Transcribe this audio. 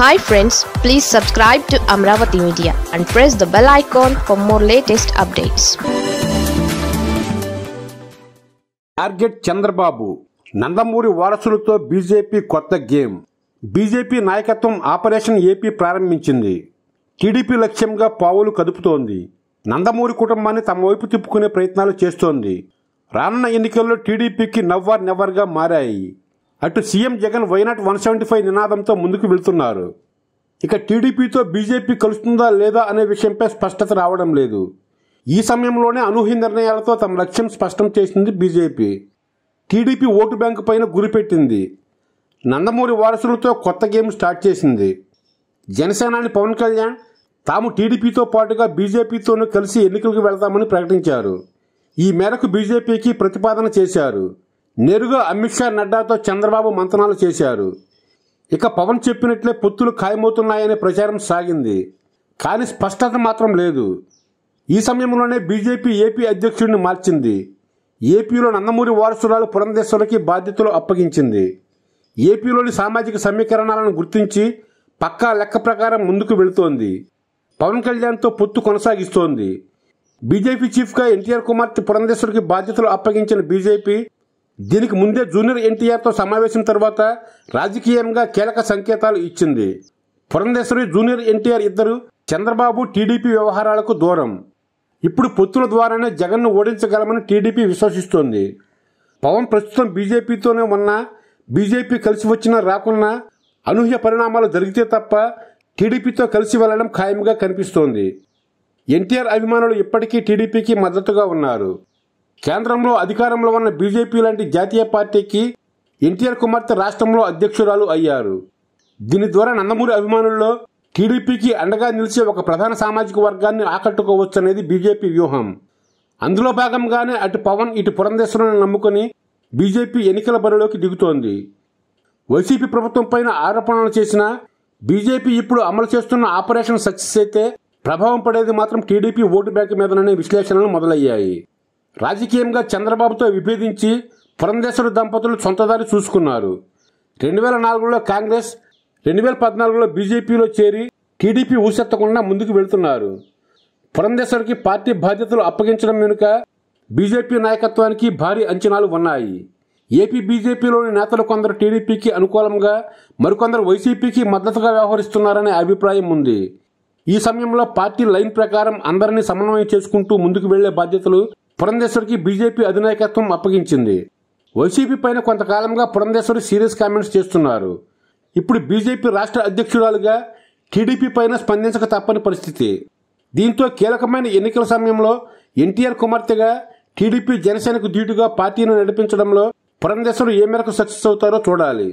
hi friends please subscribe to Amaravati media and press the bell icon for more latest updates target Chandrababu Nandamuri వారసులతో BJP కొత్త game BJP నాయకత్వం operation AP ప్రారంభించింది TDP లక్ష్యంగా పావులు కదుపుతోంది నందమూరి కుటుంబాన్ని తమ వైపు తిప్పుకునే ప్రయత్నాలు చేస్తోంది రానున్న ఎన్నికల్లో టీడీపీకి నవ్వర్ నెవర్గా మారాయి అటు CM Jagan why not one seventy five నినాదంతో ముందుకు వెళ్తున్నారు ఇక టీడీపీతో బీజేపీ కలుస్తుందా లేదా అనే విషయంపై స్పష్టత రావడం లేదు ఈ సమయంలోనే అనూహ్య నిర్ణయాలతో తమ లక్ష్యం స్పష్టం చేసింది బీజేపీ టీడీపీ ఓటు బ్యాంకు పైన గురిపెట్టింది నందమూరి వారసులతో కొత్త గేమ్ స్టార్ట్ చేసింది జనసేనాని పవన్ కళ్యాణ్ తాము టీడీపీతో పాటుగా బీజేపీతోనూ కలిసి ఎన్నికలకు వెళ్తామని ప్రకటించారు ఈ మేరకు బీజేపీకి ప్రతిపాదన చేశారు నేరుగా అమిత్ షా నడ్డాతో చంద్రబాబు మంతనాలు చేశారు ఇక పవన్ చెప్పినట్లే పొత్తులు ఖాయమవుతున్నాయనే ప్రచారం సాగింది కానీ స్పష్టత మాత్రం లేదు ఈ సమయంలోనే బీజేపీ ఏపీ అధ్యక్షుడిని మార్చింది ఏపీలో నందమూరి వారసురాలు పురంధేశ్వరికి బాధ్యతలు అప్పగించింది ఏపీలోని సామాజిక సమీకరణాలను గుర్తించి పక్కా లెక్క ప్రకారం ముందుకు వెళుతోంది పవన్ కళ్యాణ్తో పొత్తు కొనసాగిస్తోంది బీజేపీ చీఫ్గా ఎన్టీఆర్ కుమార్తె పురంధేశ్వరికి బాధ్యతలు అప్పగించిన బీజేపీ దీనికి ముందే జూనియర్ ఎన్టీఆర్తో సమావేశం తర్వాత రాజకీయంగా కీలక సంకేతాలు ఇచ్చింది పురంధేశ్వరి జూనియర్ ఎన్టీఆర్ ఇద్దరు చంద్రబాబు టీడీపీ వ్యవహారాలకు దూరం ఇప్పుడు పొత్తుల ద్వారానే జగన్ను ఓడించగలమని టీడీపీ విశ్వసిస్తోంది పవన్ ప్రస్తుతం బీజేపీతోనే ఉన్నా బీజేపీ కలిసి వచ్చినా రాకున్నా అనూహ్య పరిణామాలు జరిగితే తప్ప టీడీపీతో కలిసి వెళ్లడం ఖాయంగా కనిపిస్తోంది ఎన్టీఆర్ అభిమానులు ఇప్పటికీ టీడీపీకి మద్దతుగా ఉన్నారు కేంద్రంలో అధికారంలో ఉన్న బీజేపీ లాంటి జాతీయ పార్టీకి ఎన్టీఆర్ కుమార్తె రాష్ట్రంలో అధ్యక్షురాలు అయ్యారు దీని ద్వారా నందమూరి అభిమానుల్లో టీడీపీకి అండగా నిలిచే ఒక ప్రధాన సామాజిక వర్గాన్ని ఆకట్టుకోవచ్చనేది బీజేపీ వ్యూహం అందులో భాగంగానే అటు పవన్ ఇటు పురంధేశ్వరుని నమ్ముకుని బీజేపీ ఎన్నికల బరిలోకి దిగుతోంది వైసీపీ ప్రభుత్వం పైన ఆరోపణలు చేసిన బీజేపీ ఇప్పుడు అమలు చేస్తున్న ఆపరేషన్ సక్సెస్ అయితే ప్రభావం పడేది మాత్రం టీడీపీ ఓటు బ్యాంక్ మీదననే విశ్లేషణలు మొదలయ్యాయి రాజకీయంగా చంద్రబాబుతో విభేదించి పురంధేశ్వరి దంపతులు సొంతదారి చూసుకున్నారు రెండు వేల నాలుగులో కాంగ్రెస్ రెండు వేల పద్నాలుగులో బీజేపీలో చేరి టీడీపీ ఊసెత్తకుండా ముందుకు వెళుతున్నారు పురంధేశ్వరికి పార్టీ బాధ్యతలు అప్పగించడం వెనుక బీజేపీ నాయకత్వానికి భారీ అంచనాలు ఉన్నాయి ఏపీ బీజేపీలోని నేతలు కొందరు టీడీపీకి అనుకూలంగా మరికొందరు వైసీపీకి మద్దతుగా వ్యవహరిస్తున్నారనే అభిప్రాయం ఉంది ఈ సమయంలో పార్టీ లైన్ ప్రకారం అందరినీ సమన్వయం చేసుకుంటూ ముందుకు వెళ్లే బాధ్యతలు పురంధేశ్వరికి బీజేపీ అధినాయకత్వం అప్పగించింది వైసీపీ పైన కొంతకాలంగా పురంధేశ్వరి సీరియస్ కామెంట్స్ చేస్తున్నారు ఇప్పుడు బీజేపీ రాష్ట్ర అధ్యక్షురాలుగా టీడీపీ పైన స్పందించక తప్పని పరిస్థితి దీంతో కీలకమైన ఎన్నికల సమయంలో ఎన్టీఆర్ కుమార్తెగా టీడీపీ జనసేనకు ధీటుగా పార్టీని నడిపించడంలో పురంధేశ్వరు ఏ మేరకు సక్సెస్ అవుతారో చూడాలి